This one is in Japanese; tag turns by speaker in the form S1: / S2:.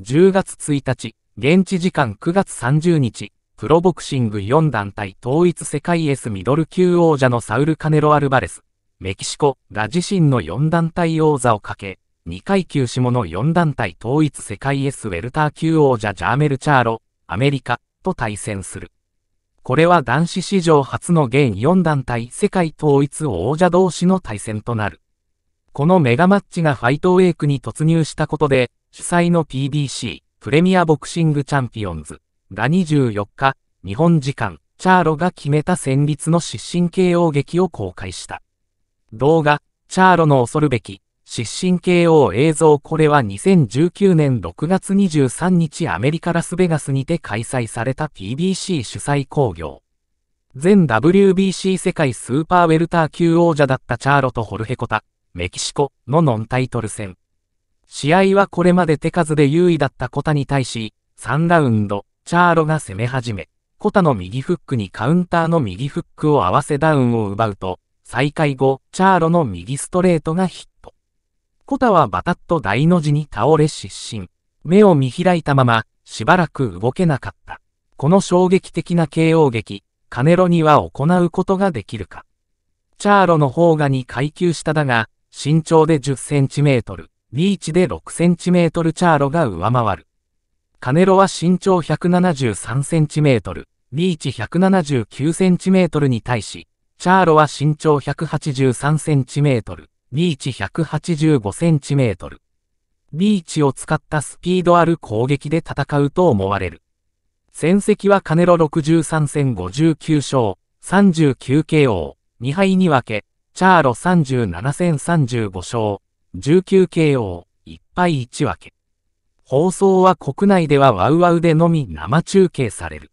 S1: 10月1日、現地時間9月30日、プロボクシング4団体統一世界 S ミドル級王者のサウル・カネロ・アルバレス、メキシコが自身の4団体王座をかけ、2階級下の4団体統一世界 S ウェルター級王者ジャーメル・チャーロ、アメリカと対戦する。これは男子史上初の現4団体世界統一王者同士の対戦となる。このメガマッチがファイトウェイクに突入したことで、主催の PBC プレミアボクシングチャンピオンズが24日、日本時間、チャーロが決めた戦慄の失神 KO 劇を公開した。動画、チャーロの恐るべき、失神 KO 映像これは2019年6月23日アメリカラスベガスにて開催された PBC 主催興行。前 WBC 世界スーパーウェルター級王者だったチャーロとホルヘコタ、メキシコのノンタイトル戦。試合はこれまで手数で優位だったコタに対し、3ラウンド、チャーロが攻め始め、コタの右フックにカウンターの右フックを合わせダウンを奪うと、再開後、チャーロの右ストレートがヒット。コタはバタッと大の字に倒れ失神。目を見開いたまま、しばらく動けなかった。この衝撃的な KO 劇、カネロには行うことができるか。チャーロの方がに階級下だが、身長で10センチメートル。リーチで 6cm チャーロが上回る。カネロは身長 173cm、リーチ 179cm に対し、チャーロは身長 183cm、リーチ 185cm。リーチを使ったスピードある攻撃で戦うと思われる。戦績はカネロ63戦59勝、39KO、2敗に分け、チャーロ37戦35勝、19KO、1敗1分け。放送は国内ではワウワウでのみ生中継される。